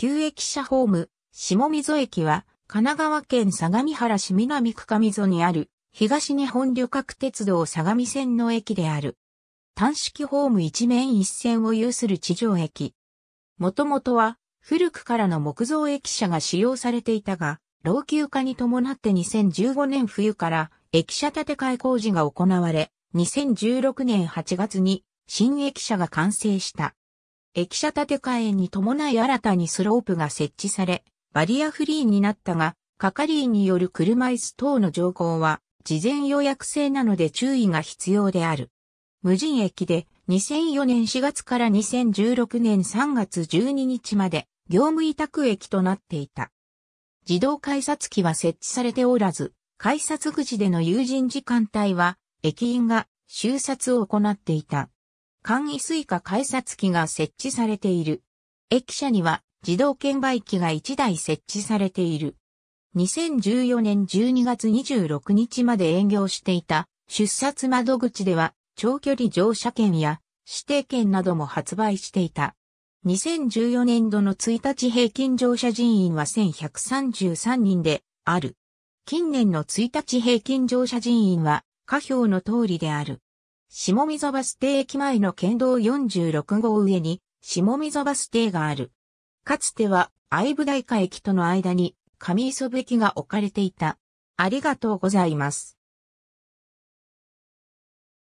旧駅舎ホーム、下溝駅は、神奈川県相模原市南区上溝にある、東日本旅客鉄道相模線の駅である。単式ホーム一面一線を有する地上駅。もともとは、古くからの木造駅舎が使用されていたが、老朽化に伴って2015年冬から駅舎建て替え工事が行われ、2016年8月に新駅舎が完成した。駅舎建て替えに伴い新たにスロープが設置され、バリアフリーになったが、係員による車椅子等の乗降は、事前予約制なので注意が必要である。無人駅で2004年4月から2016年3月12日まで業務委託駅となっていた。自動改札機は設置されておらず、改札口での有人時間帯は駅員が収札を行っていた。簡易スイカ改札機が設置されている。駅舎には自動券売機が1台設置されている。2014年12月26日まで営業していた出札窓口では長距離乗車券や指定券なども発売していた。2014年度の1日平均乗車人員は1133人である。近年の1日平均乗車人員は下表の通りである。下溝バス停駅前の県道46号上に、下溝バス停がある。かつては、愛部台下駅との間に、上磯部駅が置かれていた。ありがとうございます。